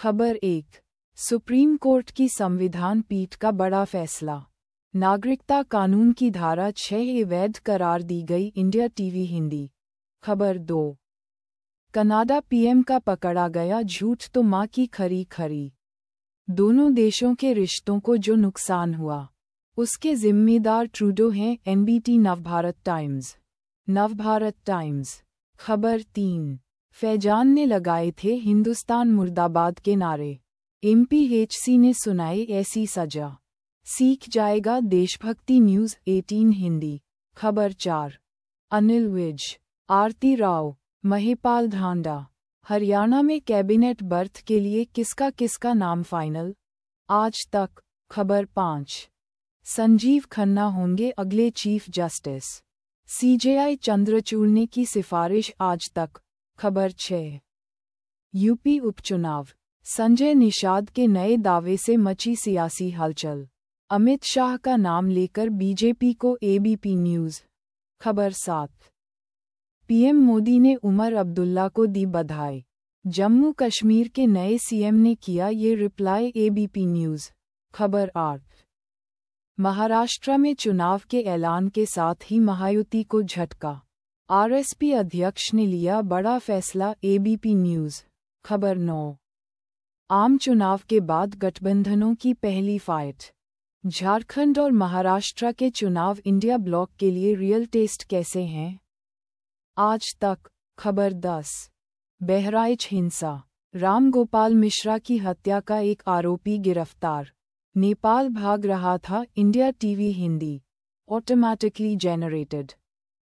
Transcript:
खबर एक supreme court की संविधान पीठ का बड़ा फैसला नागरिकता कानून की धारा छह वैध करार दी गई इंडिया टीवी हिंदी खबर दो कनाडा पीएम का पकड़ा गया झूठ तो माँ की खरी खरी दोनों देशों के रिश्तों को जो नुकसान हुआ उसके जिम्मेदार ट्रूडो हैं NBT Navbharat times Navbharat times खबर तीन फैजान ने लगाए थे हिंदुस्तान मुर्दाबाद के नारे एमपीएचसी ने सुनाई ऐसी सजा सीख जाएगा देशभक्ति न्यूज 18 हिंदी खबर चार अनिल विज आरती राव महेपाल धांडा हरियाणा में कैबिनेट बर्थ के लिए किसका किसका नाम फाइनल आज तक खबर पाँच संजीव खन्ना होंगे अगले चीफ जस्टिस सीजेआई चंद्रचूड़ ने की सिफारिश आज तक खबर छः यूपी उपचुनाव संजय निषाद के नए दावे से मची सियासी हलचल अमित शाह का नाम लेकर बीजेपी को एबीपी न्यूज खबर सात पीएम मोदी ने उमर अब्दुल्ला को दी बधाई जम्मू कश्मीर के नए सीएम ने किया ये रिप्लाई एबीपी न्यूज खबर आठ महाराष्ट्र में चुनाव के ऐलान के साथ ही महायुति को झटका आरएसपी अध्यक्ष ने लिया बड़ा फैसला एबीपी न्यूज खबर नौ आम चुनाव के बाद गठबंधनों की पहली फाइट झारखंड और महाराष्ट्र के चुनाव इंडिया ब्लॉक के लिए रियल टेस्ट कैसे हैं आज तक खबर दस बहराइच हिंसा राम गोपाल मिश्रा की हत्या का एक आरोपी गिरफ्तार नेपाल भाग रहा था India TV Hindi automatically generated